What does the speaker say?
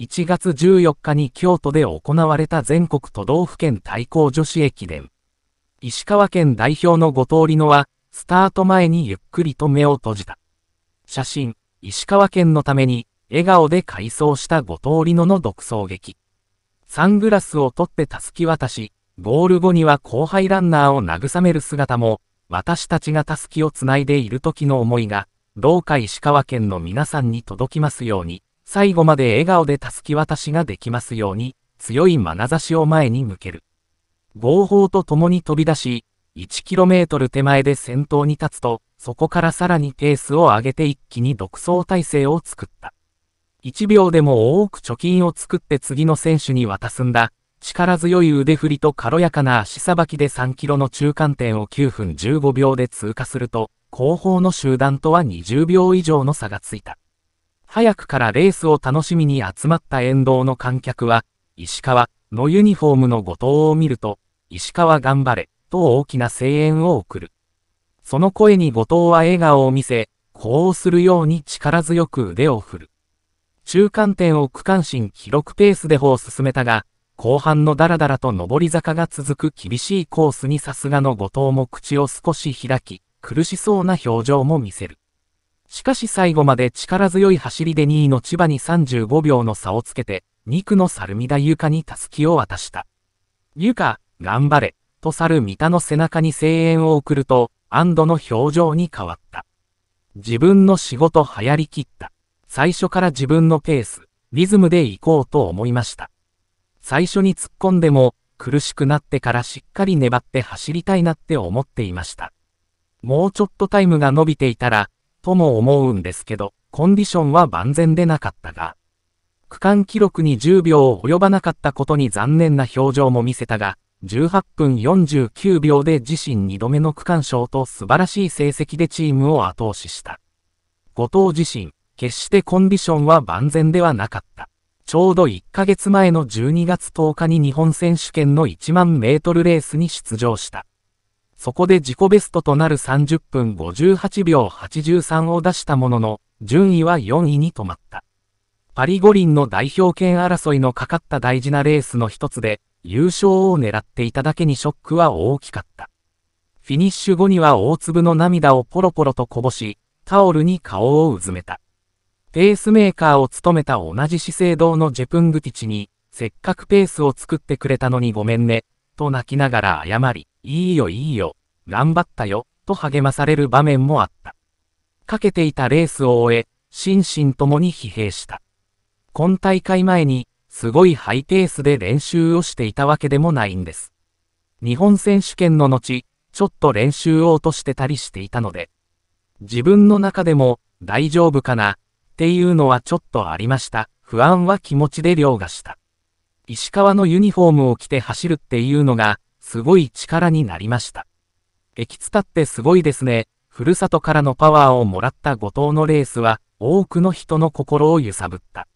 1月14日に京都で行われた全国都道府県対抗女子駅伝。石川県代表の後藤里乃は、スタート前にゆっくりと目を閉じた。写真、石川県のために、笑顔で改装した後藤里乃の独走劇。サングラスを取ってたすき渡し、ゴール後には後輩ランナーを慰める姿も、私たちがたすきをつないでいる時の思いが、どうか石川県の皆さんに届きますように。最後まで笑顔でたすき渡しができますように、強い眼差しを前に向ける。合法と共に飛び出し、1km 手前で先頭に立つと、そこからさらにペースを上げて一気に独走体制を作った。1秒でも多く貯金を作って次の選手に渡すんだ。力強い腕振りと軽やかな足さばきで3キロの中間点を9分15秒で通過すると、後方の集団とは20秒以上の差がついた。早くからレースを楽しみに集まった沿道の観客は、石川のユニフォームの後藤を見ると、石川頑張れ、と大きな声援を送る。その声に後藤は笑顔を見せ、こうするように力強く腕を振る。中間点を区間新記録ペースで歩を進めたが、後半のダラダラと上り坂が続く厳しいコースにさすがの後藤も口を少し開き、苦しそうな表情も見せる。しかし最後まで力強い走りで2位の千葉に35秒の差をつけて、2区の猿見田優香に襷を渡した。優香、頑張れ、と猿見田の背中に声援を送ると、安堵の表情に変わった。自分の仕事流行りきった。最初から自分のペース、リズムで行こうと思いました。最初に突っ込んでも、苦しくなってからしっかり粘って走りたいなって思っていました。もうちょっとタイムが伸びていたら、とも思うんですけど、コンディションは万全でなかったが、区間記録に10秒及ばなかったことに残念な表情も見せたが、18分49秒で自身2度目の区間賞と素晴らしい成績でチームを後押しした。後藤自身、決してコンディションは万全ではなかった。ちょうど1ヶ月前の12月10日に日本選手権の1万メートルレースに出場した。そこで自己ベストとなる30分58秒83を出したものの、順位は4位に止まった。パリ五輪の代表権争いのかかった大事なレースの一つで、優勝を狙っていただけにショックは大きかった。フィニッシュ後には大粒の涙をポロポロとこぼし、タオルに顔をうずめた。ペースメーカーを務めた同じ資生堂のジェプングティチに、せっかくペースを作ってくれたのにごめんね、と泣きながら謝り、いいよいいよ、頑張ったよ、と励まされる場面もあった。かけていたレースを終え、心身ともに疲弊した。今大会前に、すごいハイペースで練習をしていたわけでもないんです。日本選手権の後、ちょっと練習を落としてたりしていたので、自分の中でも大丈夫かなっていうのはちょっとありました。不安は気持ちで凌駕した。石川のユニフォームを着て走るっていうのがすごい力になりました。駅伝ってすごいですね。ふるさとからのパワーをもらった後藤のレースは、多くの人の心を揺さぶった。